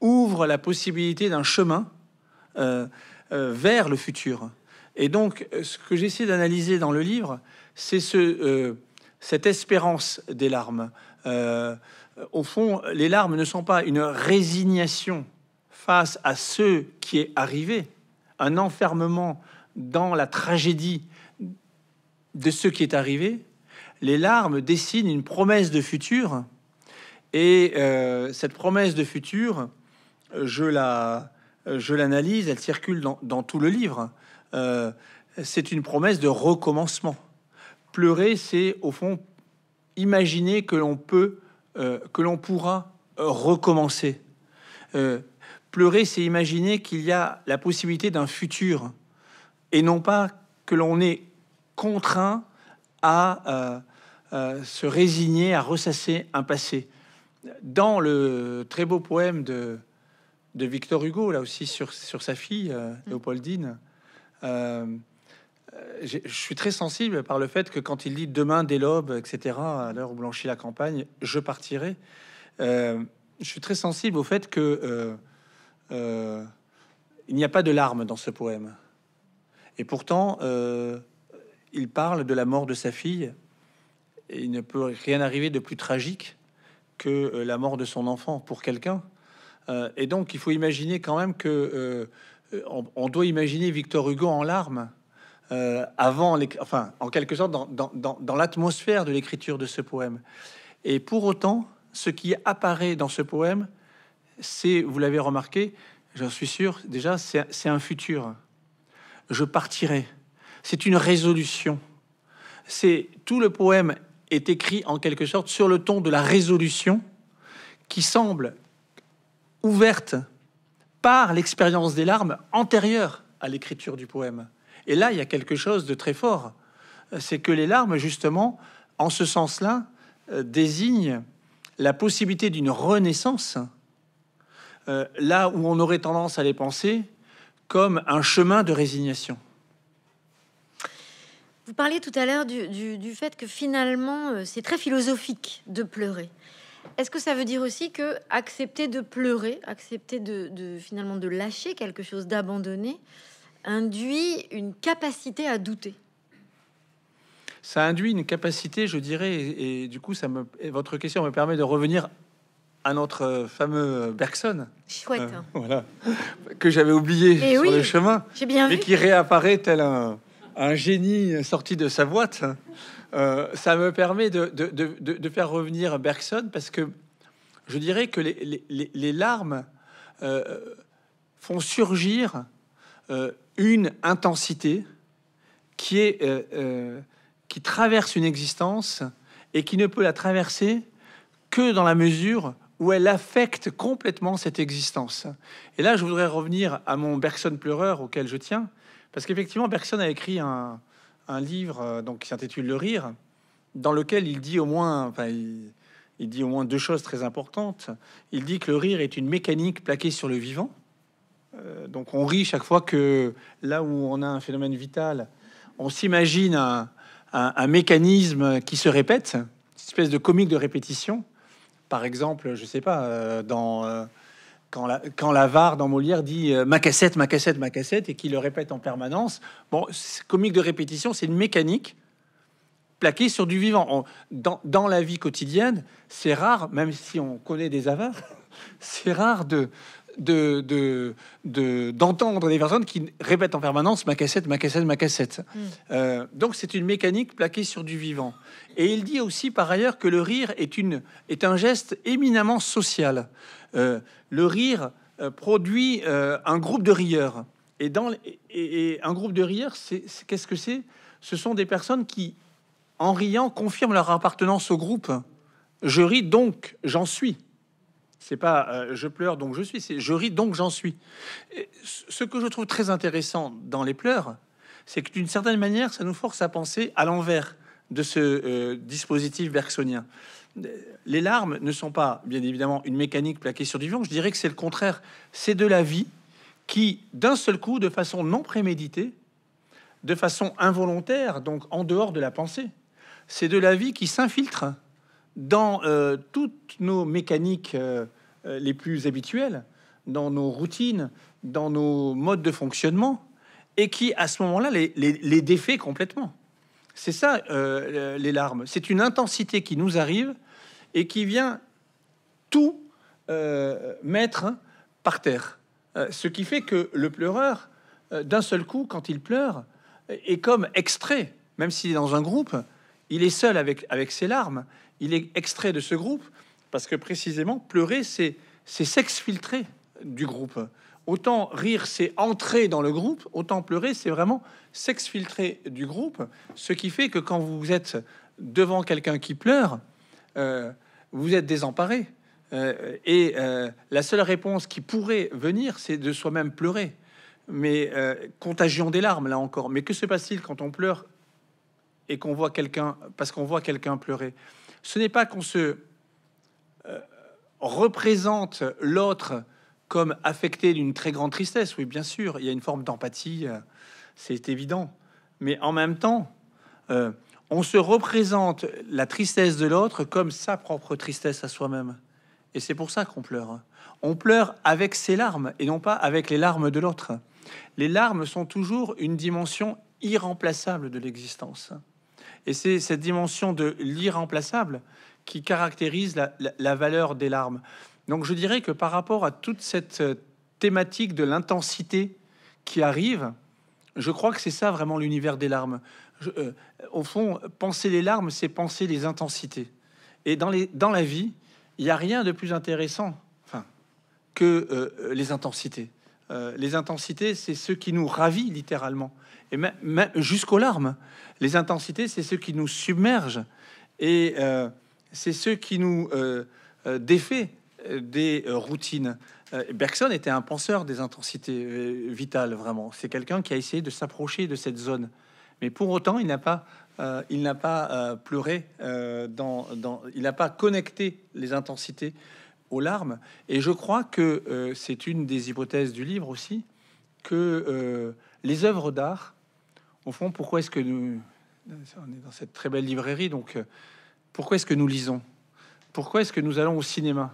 ouvre la possibilité d'un chemin euh, euh, vers le futur. Et donc, euh, ce que j'essaie d'analyser dans le livre, c'est ce, cette espérance des larmes. au fond, les larmes ne sont pas une résignation face à ce qui est arrivé, un enfermement dans la tragédie de ce qui est arrivé. Les larmes dessinent une promesse de futur, et cette promesse de futur je la, je l'analyse, elle circule dans, tout le livre. Euh, c'est une promesse de recommencement. Pleurer, c'est au fond imaginer que l'on peut, euh, que l'on pourra euh, recommencer. pleurer, c'est imaginer qu'il y a la possibilité d'un futur et non pas que l'on est contraint à se résigner à ressasser un passé. Dans le très beau poème de de Victor Hugo, là aussi, sur, sa fille, euh, mm. Léopoldine. Euh, je suis très sensible par le fait que quand il dit demain des lobes, etc., à l'heure où blanchit la campagne, je partirai. Euh, je suis très sensible au fait que il n'y a pas de larmes dans ce poème. Et pourtant, il parle de la mort de sa fille. Et il ne peut rien arriver de plus tragique que la mort de son enfant pour quelqu'un. Euh, et donc, il faut imaginer quand même que euh, on, doit imaginer Victor Hugo en larmes. Euh, avant, les, enfin, en quelque sorte, dans, dans l'atmosphère de l'écriture de ce poème. Et pour autant, ce qui apparaît dans ce poème, c'est, vous l'avez remarqué, j'en suis sûr, déjà, c'est un futur. Je partirai. C'est une résolution. C'est tout le poème est écrit en quelque sorte sur le ton de la résolution qui semble ouverte par l'expérience des larmes antérieure à l'écriture du poème. Et là, il y a quelque chose de très fort. C'est que les larmes, justement, en ce sens-là, euh, désignent la possibilité d'une renaissance, euh, là où on aurait tendance à les penser comme un chemin de résignation. Vous parliez tout à l'heure du, fait que finalement, euh, c'est très philosophique de pleurer. Est-ce que ça veut dire aussi que accepter de pleurer, accepter de, finalement de lâcher quelque chose, d'abandonner, induit une capacité à douter Ça induit une capacité, je dirais, et, du coup, votre question me permet de revenir à notre fameux Bergson. Chouette. Euh, hein. Que j'avais oublié eh sur le chemin. J'ai bien mais qui réapparaît tel un, génie sorti de sa boîte. Euh, ça me permet de, faire revenir Bergson parce que je dirais que les, larmes euh, font surgir euh, une intensité qui est qui traverse une existence et qui ne peut la traverser que dans la mesure où elle affecte complètement cette existence. Et là, je voudrais revenir à mon Bergson pleureur auquel je tiens, parce qu'effectivement, Bergson a écrit un, un livre euh, donc, qui s'intitule Le rire, dans lequel il dit au moins, il, dit au moins deux choses très importantes. Il dit que le rire est une mécanique plaquée sur le vivant. Euh, donc on rit chaque fois que là où on a un phénomène vital, on s'imagine un, mécanisme qui se répète, une espèce de comique de répétition. Par exemple, je sais pas, euh, dans quand l'avare dans Molière dit euh, ma cassette, ma cassette, ma cassette, et qu'il le répète en permanence. Bon, comique de répétition, c'est une mécanique plaquée sur du vivant. dans, la vie quotidienne, c'est rare, même si on connaît des avares, c'est rare de d'entendre de, des personnes qui répètent en permanence ma cassette, ma cassette, ma cassette. Mm. Euh, donc c'est une mécanique plaquée sur du vivant. Et il dit aussi par ailleurs que le rire est, une, est un geste éminemment social. Euh, le rire euh, produit euh, un groupe de rieurs. Et, dans, un groupe de rieurs, c'est qu'est-ce que c'est Ce sont des personnes qui, en riant, confirment leur appartenance au groupe. Je ris donc, j'en suis. C'est pas je pleure donc je suis, c'est je ris donc j'en suis. ce que je trouve très intéressant dans les pleurs, c'est que d'une certaine manière, ça nous force à penser à l'envers de ce dispositif bergsonien les larmes ne sont pas, bien évidemment, une mécanique plaquée sur du vent. Je dirais que c'est le contraire. C'est de la vie qui, d'un seul coup, de façon non préméditée, de façon involontaire, donc en dehors de la pensée, c'est de la vie qui s'infiltre dans euh, toutes nos mécaniques euh, euh, les plus habituelles, dans nos routines, dans nos modes de fonctionnement, et qui, à ce moment-là, les, défait complètement. C'est ça, les larmes. C'est une intensité qui nous arrive et qui vient tout euh, mettre par terre. Euh, ce qui fait que le pleureur, euh, d'un seul coup, quand il pleure, est comme extrait, même s'il est dans un groupe, il est seul avec, avec ses larmes, il est extrait de ce groupe, parce que précisément, pleurer, c'est s'exfiltrer du groupe. Autant rire, c'est entrer dans le groupe, autant pleurer, c'est vraiment s'exfiltrer du groupe, ce qui fait que quand vous êtes devant quelqu'un qui pleure, vous êtes désemparé. Euh, et euh, la seule réponse qui pourrait venir, c'est de soi-même pleurer. Mais euh, contagion des larmes, là encore. Mais que se passe-t-il quand on pleure et qu'on voit quelqu'un, parce qu'on voit quelqu'un pleurer Ce n'est pas qu'on se représente l'autre comme affecté d'une très grande tristesse. Oui, bien sûr, il y a une forme d'empathie, c'est évident. Mais en même temps, on se représente la tristesse de l'autre comme sa propre tristesse à soi-même. Et c'est pour ça qu'on pleure. Hein. On pleure avec ses larmes et non pas avec les larmes de l'autre. Les larmes sont toujours une dimension irremplaçable de l'existence. Et c'est cette dimension de l'irremplaçable qui caractérise la, la, valeur des larmes. Donc je dirais que par rapport à toute cette euh, thématique de l'intensité qui arrive, je crois que c'est ça vraiment l'univers des larmes. Euh, au fond, penser les larmes, c'est penser les intensités. Et dans, dans la vie, il n'y a rien de plus intéressant enfin, que euh, les intensités. Euh, les intensités, c'est ce qui nous ravit littéralement, et même jusqu'aux larmes. Les intensités, c'est ce qui nous submerge et c'est ce qui nous défait des routines. Bergson était un penseur des intensités vitales, vraiment. C'est quelqu'un qui a essayé de s'approcher de cette zone. Mais pour autant, il n'a pas, euh, il n'a pas euh, pleuré, euh, dans, il n'a pas connecté les intensités aux larmes. Et je crois que c'est une des hypothèses du livre aussi, que les œuvres d'art, au fond, pourquoi est-ce que nous... On est dans cette très belle librairie, donc pourquoi est-ce que nous lisons Pourquoi est-ce que nous allons au cinéma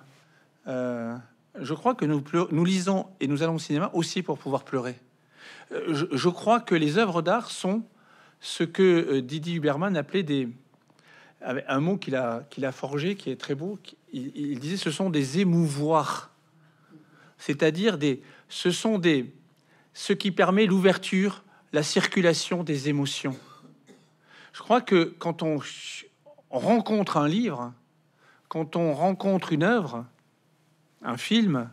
Je crois que nous, pleurons, nous lisons et nous allons au cinéma aussi pour pouvoir pleurer. je, crois que les œuvres d'art sont ce que euh, Didi Huberman appelait des un mot qu'il a, forgé qui est très beau. Il, disait ce sont des émouvoirs, c'est-à-dire des ce sont des ce qui permet l'ouverture, la circulation des émotions. Je crois que quand on, on rencontre un livre, quand on rencontre une œuvre, un film,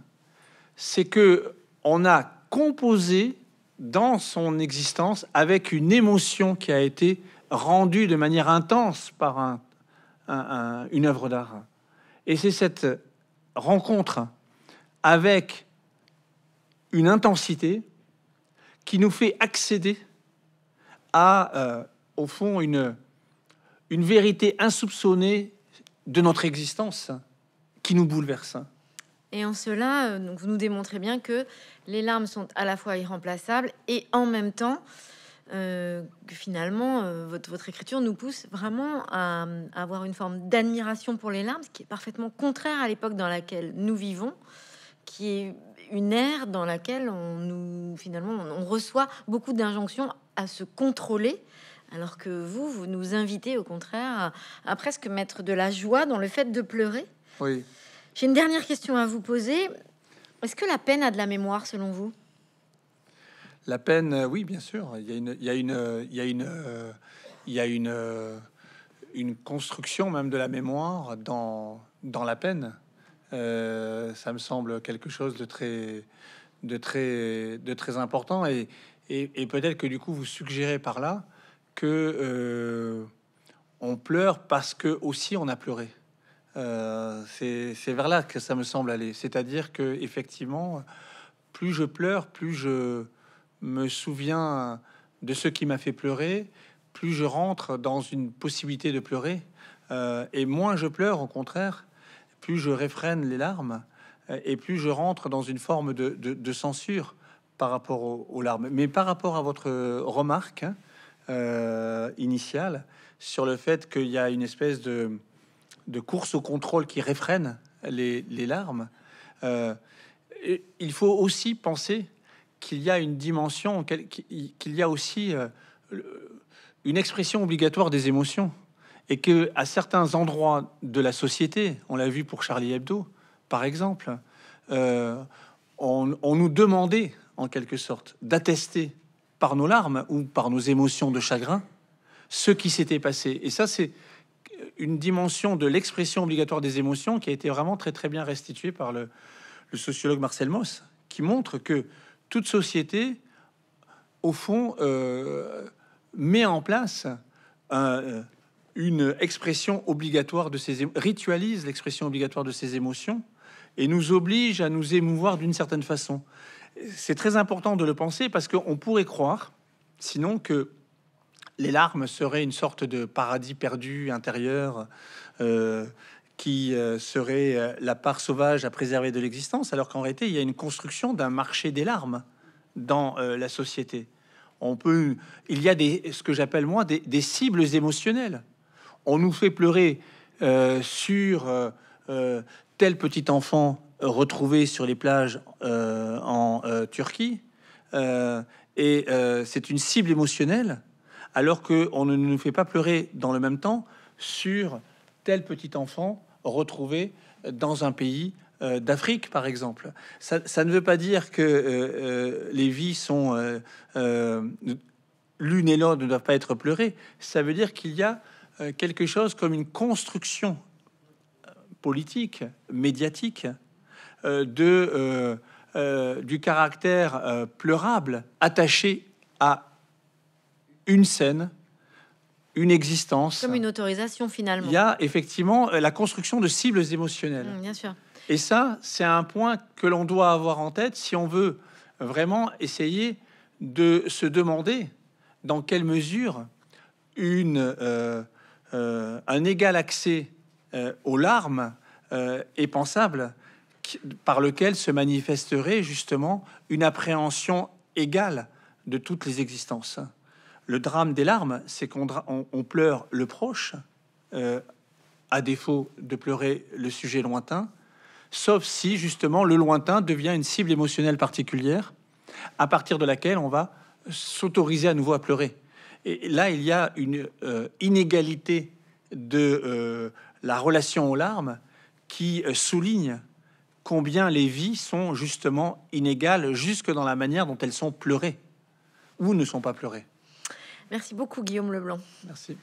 c'est que on a composé dans son existence avec une émotion qui a été rendue de manière intense par une œuvre d'art. Et c'est cette rencontre avec une intensité qui nous fait accéder à, euh, au fond, une, une vérité insoupçonnée de notre existence qui nous bouleverse. Et en cela, euh, donc, vous nous démontrez bien que les larmes sont à la fois irremplaçables et en même temps, euh, que finalement, euh, votre, votre, écriture nous pousse vraiment à, avoir une forme d'admiration pour les larmes, ce qui est parfaitement contraire à l'époque dans laquelle nous vivons, qui est une ère dans laquelle on nous, finalement, on, reçoit beaucoup d'injonctions à se contrôler. Alors que vous, vous nous invitez au contraire à, à presque mettre de la joie dans le fait de pleurer. Oui. J'ai une dernière question à vous poser. Est-ce que la peine a de la mémoire selon vous La peine, euh, oui, bien sûr. Il y a une, construction même de la mémoire dans, dans la peine. Euh, ça me semble quelque chose de très, de très, de très important. Et, et peut-être que du coup, vous suggérez par là que euh, on pleure parce que aussi on a pleuré. Euh, c'est vers là que ça me semble aller. C'est-à-dire que effectivement, plus je pleure, plus je me souviens de ce qui m'a fait pleurer, plus je rentre dans une possibilité de pleurer, euh, et moins je pleure, au contraire, plus je réfrène les larmes, euh, et plus je rentre dans une forme de, censure par rapport aux, larmes. Mais par rapport à votre remarque hein, initiale sur le fait qu'il y a une espèce de de course au contrôle qui réfrène les, larmes, euh, il faut aussi penser qu'il y a une dimension, qu'il y a aussi euh, une expression obligatoire des émotions, et que à certains endroits de la société, on l'a vu pour Charlie Hebdo, par exemple, euh, on, on, nous demandait en quelque sorte d'attester par nos larmes ou par nos émotions de chagrin ce qui s'était passé. Et ça, c'est une dimension de l'expression obligatoire des émotions qui a été vraiment très très bien restituée par le, sociologue Marcel Mauss, qui montre que toute société, au fond, euh, met en place euh, une expression obligatoire de ses ritualise l'expression obligatoire de ses émotions et nous oblige à nous émouvoir d'une certaine façon. C'est très important de le penser parce qu'on pourrait croire, sinon, que les larmes seraient une sorte de paradis perdu intérieur euh, qui euh, serait euh, la part sauvage à préserver de l'existence, alors qu'en réalité, il y a une construction d'un marché des larmes dans la société. On peut, il y a des, ce que j'appelle moi des, cibles émotionnelles. On nous fait pleurer sur tel petit enfant retrouvé sur les plages en Turquie, et c'est une cible émotionnelle alors qu'on ne nous fait pas pleurer dans le même temps sur tel petit enfant retrouvé euh, dans un pays euh, d'Afrique, par exemple. Ça, ne veut pas dire que euh, les vies sont l'une et l'autre ne doivent pas être pleurées. Ça veut dire qu'il y a quelque chose comme une construction politique, médiatique, de, du caractère pleurable attaché à une scène, une existence. Comme une autorisation finalement. Il y a effectivement euh, la construction de cibles émotionnelles. Mm, bien sûr. Et ça, c'est un point que l'on doit avoir en tête si on veut vraiment essayer de se demander dans quelle mesure euh, euh, un égal accès aux larmes est pensable, par lequel se manifesterait justement une appréhension égale de toutes les existences le drame des larmes, c'est qu'on pleure le proche, euh, à défaut de pleurer le sujet lointain, sauf si justement le lointain devient une cible émotionnelle particulière, à partir de laquelle on va s'autoriser à nouveau à pleurer. Et là, il y a une euh, inégalité de euh, la relation aux larmes qui souligne combien les vies sont justement inégales jusque dans la manière dont elles sont pleurées ou ne sont pas pleurées. Merci beaucoup, Guillaume Leblanc. Merci.